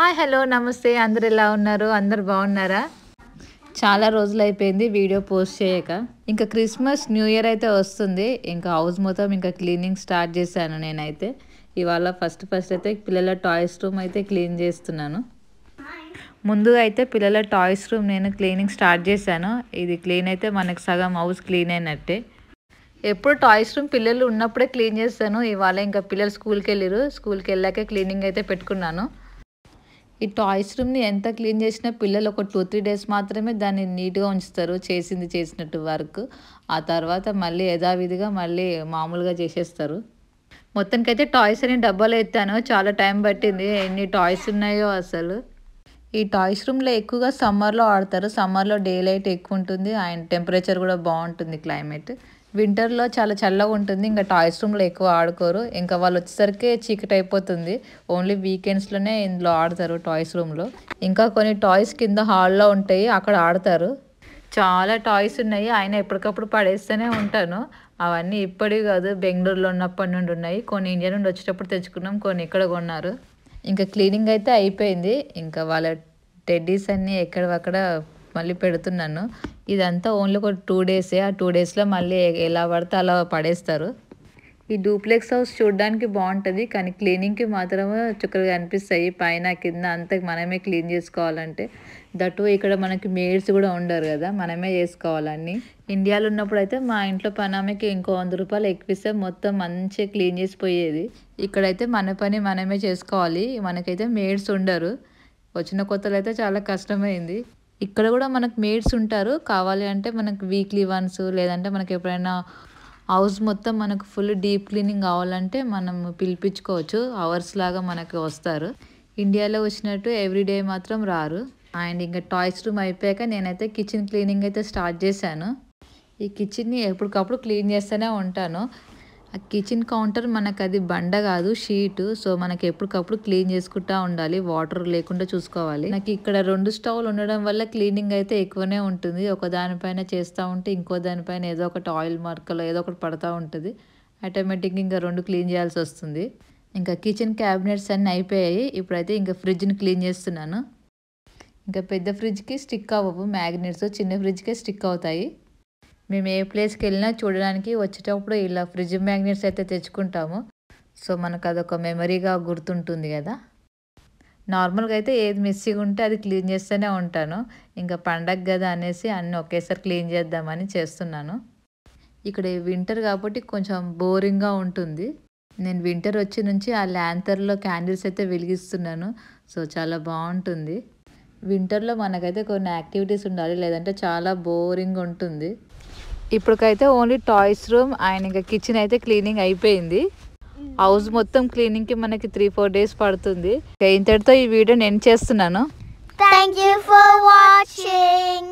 hi hello నమస్తే అందరు ఎలా ఉన్నారు అందరు బాగున్నారా చాలా రోజులు అయిపోయింది వీడియో పోస్ట్ చేయక ఇంకా క్రిస్మస్ న్యూ ఇయర్ అయితే వస్తుంది ఇంకా హౌస్ మొత్తం ఇంకా క్లీనింగ్ స్టార్ట్ చేశాను నేనైతే ఇవాళ ఫస్ట్ ఫస్ట్ అయితే పిల్లల టాయ్స్ రూమ్ అయితే క్లీన్ చేస్తున్నాను ముందు అయితే పిల్లల టాయ్స్ రూమ్ నేను క్లీనింగ్ స్టార్ట్ చేశాను ఇది క్లీన్ అయితే మనకు సగం హౌస్ క్లీన్ అయినట్టే ఎప్పుడు టాయ్స్ రూమ్ పిల్లలు ఉన్నప్పుడే క్లీన్ చేస్తాను ఇవాళ ఇంకా పిల్లలు స్కూల్కి వెళ్ళిరు స్కూల్కి వెళ్ళాకే క్లీనింగ్ అయితే పెట్టుకున్నాను ఈ టాయ్స్ రూమ్ని ఎంత క్లీన్ చేసినా పిల్లలు ఒక టూ త్రీ డేస్ మాత్రమే దాన్ని నీట్గా ఉంచుతారు చేసింది చేసినట్టు వర్క్ ఆ తర్వాత మళ్ళీ యథావిధిగా మళ్ళీ మామూలుగా చేసేస్తారు మొత్తానికైతే టాయ్స్ అని డబ్బాలు ఎత్తాను చాలా టైం పట్టింది ఎన్ని టాయ్స్ ఉన్నాయో అసలు ఈ టాయ్స్ రూమ్లో ఎక్కువగా సమ్మర్లో ఆడతారు సమ్మర్లో డే లైట్ ఎక్కువ ఉంటుంది అండ్ టెంపరేచర్ కూడా బాగుంటుంది క్లైమేట్ వింటర్లో చాలా చల్లగా ఉంటుంది ఇంకా టాయ్స్ రూమ్లో ఎక్కువ ఆడుకోరు ఇంకా వాళ్ళు వచ్చేసరికి చీకటి అయిపోతుంది ఓన్లీ వీకెండ్స్లోనే ఇందులో ఆడతారు టాయ్స్ రూమ్లో ఇంకా కొన్ని టాయ్స్ కింద హాల్లో ఉంటాయి అక్కడ ఆడతారు చాలా టాయ్స్ ఉన్నాయి ఆయన ఎప్పటికప్పుడు పడేస్తూనే ఉంటాను అవన్నీ ఇప్పటివి కాదు బెంగళూరులో ఉన్నప్పటి నుండి ఉన్నాయి కొన్ని ఇండియా నుండి వచ్చేటప్పుడు తెచ్చుకున్నాం కొన్ని ఇక్కడ కొన్నారు ఇంకా క్లీనింగ్ అయితే అయిపోయింది ఇంకా వాళ్ళ టెడ్డీస్ అన్నీ అక్కడ మళ్ళీ పెడుతున్నాను ఇదంతా ఓన్లీ ఒక టూ డేసే ఆ టూ డేస్లో మళ్ళీ ఎలా పడితే అలా పడేస్తారు ఈ డూప్లెక్స్ హౌస్ చూడడానికి బాగుంటుంది కానీ క్లీనింగ్కి మాత్రమే చుక్కలు కనిపిస్తాయి పైన కింద అంతా మనమే క్లీన్ చేసుకోవాలంటే దట్టు ఇక్కడ మనకి మేడ్స్ కూడా ఉండరు కదా మనమే చేసుకోవాలని ఇండియాలో ఉన్నప్పుడు అయితే మా ఇంట్లో పని ఆమెకి ఇంకో వంద రూపాయలు ఎక్కిస్తే మొత్తం మంచిగా క్లీన్ చేసిపోయేది ఇక్కడైతే మన పని మనమే చేసుకోవాలి మనకైతే మేడ్స్ ఉండరు వచ్చిన కొత్తలు అయితే చాలా కష్టమైంది ఇక్కడ కూడా మనకు మేడ్స్ ఉంటారు కావాలి అంటే మనకు వీక్లీ వన్స్ లేదంటే మనకు ఎప్పుడైనా హౌస్ మొత్తం మనకు ఫుల్ డీప్ క్లీనింగ్ కావాలంటే మనం పిలిపించుకోవచ్చు అవర్స్ లాగా మనకు వస్తారు ఇండియాలో వచ్చినట్టు ఎవ్రీడే మాత్రం రారు అండ్ ఇంకా టాయ్స్ రూమ్ అయిపోయాక నేనైతే కిచెన్ క్లీనింగ్ అయితే స్టార్ట్ చేశాను ఈ కిచెన్ని ఎప్పటికప్పుడు క్లీన్ చేస్తూనే ఉంటాను ఆ కిచెన్ కౌంటర్ మనకు అది బండ కాదు షీట్ సో మనకి ఎప్పటికప్పుడు క్లీన్ చేసుకుంటా ఉండాలి వాటర్ లేకుండా చూసుకోవాలి నాకు ఇక్కడ రెండు స్టవ్లు ఉండడం వల్ల క్లీనింగ్ అయితే ఎక్కువనే ఉంటుంది ఒక దానిపైన చేస్తూ ఉంటే ఇంకో దానిపైన ఏదో ఒకటి ఆయిల్ మార్కలో ఏదో ఒకటి పడతా ఉంటుంది ఆటోమేటిక్గా ఇంకా రెండు క్లీన్ చేయాల్సి వస్తుంది ఇంకా కిచెన్ క్యాబినెట్స్ అన్నీ అయిపోయాయి ఇప్పుడైతే ఇంకా ఫ్రిడ్జ్ని క్లీన్ చేస్తున్నాను ఇంకా పెద్ద ఫ్రిడ్జ్కి స్టిక్ అవ్వవు మ్యాగ్నెట్స్ చిన్న ఫ్రిడ్జ్కే స్టిక్ అవుతాయి మేము ఏ ప్లేస్కి వెళ్ళినా చూడడానికి వచ్చేటప్పుడు ఇలా ఫ్రిడ్జ్ మ్యాగ్నెట్స్ అయితే తెచ్చుకుంటాము సో మనకు అదొక మెమరీగా గుర్తుంటుంది కదా నార్మల్గా అయితే ఏది మిస్సింగ్ ఉంటే అది క్లీన్ చేస్తూనే ఉంటాను ఇంకా పండగ కదా అనేసి అన్నీ ఒకేసారి క్లీన్ చేద్దామని చేస్తున్నాను ఇక్కడ వింటర్ కాబట్టి కొంచెం బోరింగ్గా ఉంటుంది నేను వింటర్ వచ్చి నుంచి ఆ ల్యాంతర్లో క్యాండిల్స్ అయితే వెలిగిస్తున్నాను సో చాలా బాగుంటుంది వింటర్లో మనకైతే కొన్ని యాక్టివిటీస్ ఉండాలి లేదంటే చాలా బోరింగ్ ఉంటుంది ఇప్పటికైతే ఓన్లీ టాయ్స్ రూమ్ అండ్ ఇంకా కిచెన్ అయితే క్లీనింగ్ అయిపోయింది హౌస్ మొత్తం క్లీనింగ్ కి మనకి త్రీ ఫోర్ డేస్ పడుతుంది ఇంతటితో ఈ వీడియో ఎండ్ చేస్తున్నాను థ్యాంక్ యూ ఫర్ వాచింగ్